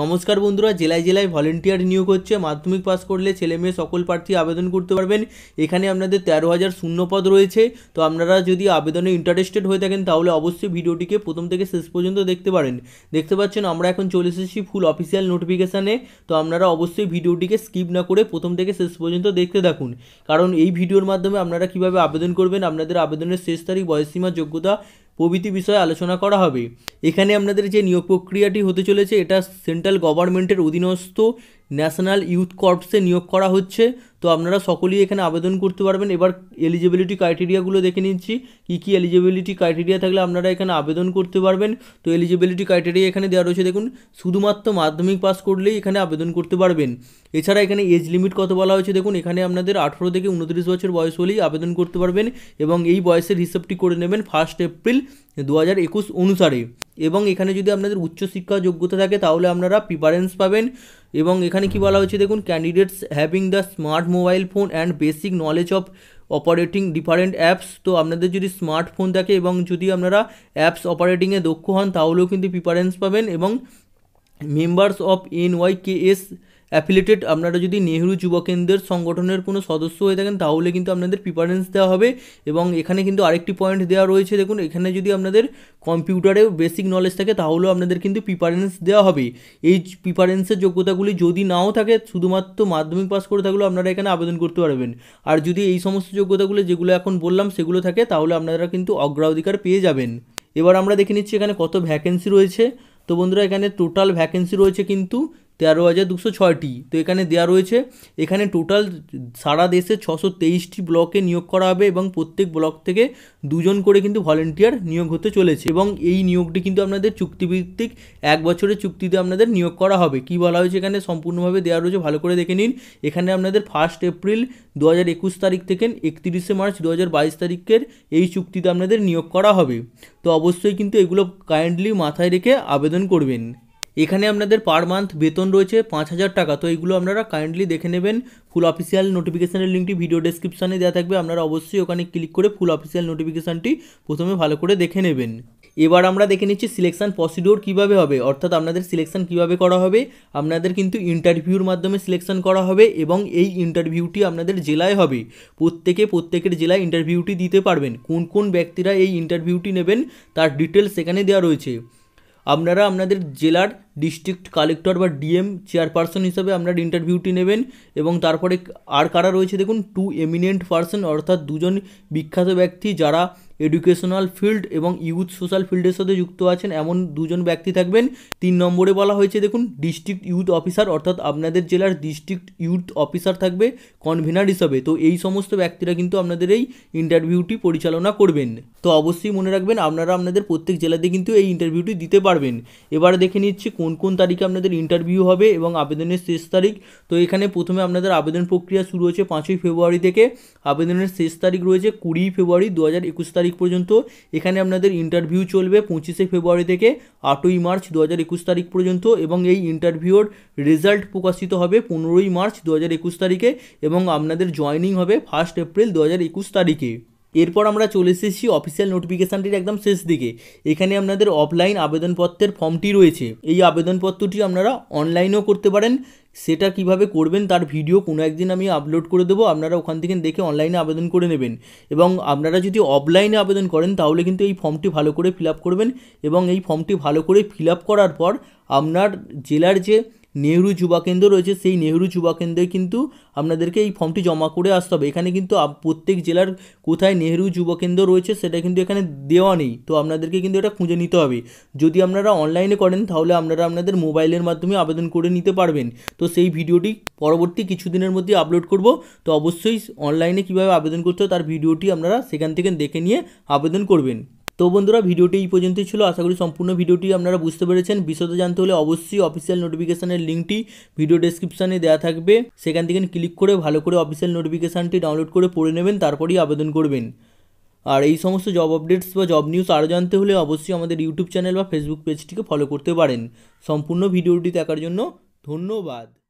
নমস্কার বন্ধুরা জেলায় জেলায় ভলেন্টিয়ার নিয়োগ হচ্ছে মাধ্যমিক পাস করলে ছেলে মেয়ে সকল প্রার্থী আবেদন করতে পারবেন এখানে আপনাদের তেরো হাজার শূন্য পদ রয়েছে তো আপনারা যদি আবেদনে ইন্টারেস্টেড হয়ে থাকেন তাহলে অবশ্যই ভিডিওটিকে প্রথম থেকে শেষ পর্যন্ত দেখতে পারেন দেখতে পাচ্ছেন আমরা এখন চলে এসেছি ফুল অফিসিয়াল নোটিফিকেশানে তো আপনারা অবশ্যই ভিডিওটিকে স্কিপ না করে প্রথম থেকে শেষ পর্যন্ত দেখতে থাকুন কারণ এই ভিডিওর মাধ্যমে আপনারা কিভাবে আবেদন করবেন আপনাদের আবেদনের শেষ তারিখ বয়সসীমা যোগ্যতা প্রভৃতি বিষয়ে আলোচনা করা হবে এখানে আপনাদের যে নিয়োগ প্রক্রিয়াটি হতে চলেছে এটা সেন্ট্রাল গভর্নমেন্টের অধীনস্থ ন্যাশনাল ইউথ কর্পসে নিয়োগ করা হচ্ছে তো আপনারা সকলেই এখানে আবেদন করতে পারবেন এবার এলিজিবিলিটি ক্রাইটেরিয়াগুলো দেখে নিচ্ছি কী কী এলিজিবিলিটি ক্রাইটেরিয়া থাকলে আপনারা এখানে আবেদন করতে পারবেন তো এলিজিবিলিটি ক্রাইটেরিয়া এখানে দেওয়া রয়েছে দেখুন শুধুমাত্র মাধ্যমিক পাস করলেই এখানে আবেদন করতে পারবেন এছাড়া এখানে এজ লিমিট কত বলা হয়েছে দেখুন এখানে আপনাদের আঠেরো থেকে উনত্রিশ বছর বয়স হলেই আবেদন করতে পারবেন এবং এই বয়সের হিসাবটি করে নেবেন ফার্স্ট এপ্রিল দু অনুসারে এবং এখানে যদি আপনাদের উচ্চ শিক্ষা যোগ্যতা থাকে তাহলে আপনারা প্রিফারেন্স পাবেন এবং এখানে কি বলা হয়েছে দেখুন candidates having the smart mobile phone and basic knowledge of operating different apps তো আপনাদের যদি স্মার্ট ফোন থাকে এবং যদি আপনারা অ্যাপস অপারেটিং এ দক্ষ হন তাহলেও কিন্তু প্রিফারেন্স পাবেন এবং Members of INWKS অ্যাফিলেটেড আপনারা যদি নেহরু যুব কেন্দ্রের সংগঠনের কোনো সদস্য হয়ে থাকেন তাহলে কিন্তু আপনাদের প্রিপারেন্স দেওয়া হবে এবং এখানে কিন্তু আরেকটি পয়েন্ট দেওয়া রয়েছে দেখুন এখানে যদি আপনাদের কম্পিউটারে বেসিক নলেজ থাকে তাহলেও আপনাদের কিন্তু প্রিপারেন্স দেওয়া হবে এই প্রিফারেন্সের যোগ্যতাগুলি যদি নাও থাকে শুধুমাত্র মাধ্যমিক পাস করে থাকলেও আপনারা এখানে আবেদন করতে পারবেন আর যদি এই সমস্ত যোগ্যতাগুলো যেগুলো এখন বললাম সেগুলো থাকে তাহলে আপনারা কিন্তু অগ্রাধিকার পেয়ে যাবেন এবার আমরা দেখে নিচ্ছি এখানে কত ভ্যাকেন্সি রয়েছে তো বন্ধুরা এখানে টোটাল ভ্যাকেন্সি রয়েছে কিন্তু তেরো হাজার দুশো ছয়টি তো এখানে দেওয়া রয়েছে এখানে টোটাল সারা দেশে ছশো তেইশটি ব্লকে নিয়োগ করা হবে এবং প্রত্যেক ব্লক থেকে দুজন করে কিন্তু ভলেন্টিয়ার নিয়োগ হতে চলেছে এবং এই নিয়োগটি কিন্তু আপনাদের চুক্তিভিত্তিক এক বছরের চুক্তিতে আপনাদের নিয়োগ করা হবে কি বলা হয়েছে এখানে সম্পূর্ণভাবে দেওয়া রয়েছে ভালো করে দেখে নিন এখানে আপনাদের ফার্স্ট এপ্রিল দু হাজার একুশ তারিখ থেকে একত্রিশে মার্চ দু হাজার বাইশ তারিখের এই চুক্তিতে আপনাদের নিয়োগ করা হবে তো অবশ্যই কিন্তু এগুলো কাইন্ডলি মাথায় রেখে আবেদন করবেন এখানে আপনাদের পার মান্থ বেতন রয়েছে পাঁচ হাজার টাকা তো এইগুলো আপনারা কাইন্ডলি দেখে নেবেন ফুল অফিসিয়াল নোটিফিকেশানের লিঙ্কটি ভিডিও ডেসক্রিপশানে দেওয়া থাকবে আপনারা অবশ্যই ওখানে ক্লিক করে ফুল অফিসিয়াল নোটিফিকেশানটি প্রথমে ভালো করে দেখে নেবেন এবার আমরা দেখে নিচ্ছি সিলেকশান প্রসিডিওর কীভাবে হবে অর্থাৎ আপনাদের সিলেকশান কীভাবে করা হবে আপনাদের কিন্তু ইন্টারভিউর মাধ্যমে সিলেকশান করা হবে এবং এই ইন্টারভিউটি আপনাদের জেলায় হবে প্রত্যেকে প্রত্যেকের জেলায় ইন্টারভিউটি দিতে পারবেন কোন কোন ব্যক্তিরা এই ইন্টারভিউটি নেবেন তার ডিটেলস সেখানে দেওয়া রয়েছে আপনারা আপনাদের জেলার ডিস্ট্রিক্ট কালেক্টর বা ডিএম চেয়ারপারসন হিসাবে আপনার ইন্টারভিউটি নেবেন এবং তারপরে আর কারা রয়েছে দেখুন টু এমিনেন্ট পার্সন অর্থাৎ দুজন বিখ্যাত ব্যক্তি যারা এডুকেশনাল ফিল্ড এবং ইউথ সোশ্যাল ফিল্ডের সাথে যুক্ত আছেন এমন দুজন ব্যক্তি থাকবেন তিন নম্বরে বলা হয়েছে দেখুন ডিস্ট্রিক্ট ইউথ অফিসার অর্থাৎ আপনাদের জেলার ডিস্ট্রিক্ট ইউথ অফিসার থাকবে কনভেনার হিসাবে তো এই সমস্ত ব্যক্তিরা কিন্তু আপনাদের এই ইন্টারভিউটি পরিচালনা করবেন তো অবশ্যই মনে রাখবেন আপনারা আপনাদের প্রত্যেক জেলাতে কিন্তু এই ইন্টারভিউটি দিতে পারবেন এবার দেখে নিচ্ছি কোন কোন তারিখে আপনাদের ইন্টারভিউ হবে এবং আবেদনের শেষ তারিখ তো এখানে প্রথমে আপনাদের আবেদন প্রক্রিয়া শুরু হয়েছে পাঁচই ফেব্রুয়ারি থেকে আবেদনের শেষ তারিখ রয়েছে কুড়ি ফেব্রুয়ারি দু হাজার একুশ তারিখ তারিখ পর্যন্ত এখানে আপনাদের ইন্টারভিউ চলবে পঁচিশে ফেব্রুয়ারি থেকে আটই মার্চ দু তারিখ পর্যন্ত এবং এই ইন্টারভিউর রেজাল্ট প্রকাশিত হবে পনেরোই মার্চ দু তারিখে এবং আপনাদের জয়নিং হবে ফার্স্ট এপ্রিল দু তারিখে এরপর আমরা চলে এসেছি অফিসিয়াল নোটিফিকেশানটির একদম শেষ দিকে এখানে আপনাদের অফলাইন আবেদনপত্রের ফর্মটি রয়েছে এই আবেদনপত্রটি আপনারা অনলাইনেও করতে পারেন সেটা কিভাবে করবেন তার ভিডিও কোনো একদিন আমি আপলোড করে দেবো আপনারা ওখান থেকে দেখে অনলাইনে আবেদন করে নেবেন এবং আপনারা যদি অফলাইনে আবেদন করেন তাহলে কিন্তু এই ফর্মটি ভালো করে ফিল করবেন এবং এই ফর্মটি ভালো করে ফিল করার পর আপনার জেলার যে নেহরু যুবা কেন্দ্র রয়েছে সেই নেহরু যুবা কেন্দ্রে কিন্তু আপনাদেরকে এই ফর্মটি জমা করে আসতে হবে এখানে কিন্তু প্রত্যেক জেলার কোথায় নেহরু যুবকেন্দ্র কেন্দ্র রয়েছে সেটা কিন্তু এখানে দেওয়া নেই তো আপনাদেরকে কিন্তু এটা খুঁজে নিতে হবে যদি আপনারা অনলাইনে করেন তাহলে আপনারা আপনাদের মোবাইলের মাধ্যমে আবেদন করে নিতে পারবেন তো সেই ভিডিওটি পরবর্তী কিছু দিনের মধ্যে আপলোড করব তো অবশ্যই অনলাইনে কীভাবে আবেদন করতে হবে তার ভিডিওটি আপনারা সেখান থেকে দেখে নিয়ে আবেদন করবেন তো বন্ধুরা ভিডিওটি এই পর্যন্তই ছিল আশা করি সম্পূর্ণ ভিডিওটি আপনারা বুঝতে পেরেছেন বিশদ জানতে হলে অবশ্যই অফিসিয়াল নোটিফিকেশানের লিঙ্কটি ভিডিও ডেসক্রিপশানে দেওয়া থাকবে সেখান থেকে ক্লিক করে ভালো করে অফিসিয়াল নোটিফিকেশানটি ডাউনলোড করে পড়ে নেবেন তারপরেই আবেদন করবেন আর এই সমস্ত জব আপডেটস বা জব নিউজ আরও জানতে হলে অবশ্যই আমাদের ইউটিউব চ্যানেল বা ফেসবুক পেজটিকে ফলো করতে পারেন সম্পূর্ণ ভিডিওটি দেখার জন্য ধন্যবাদ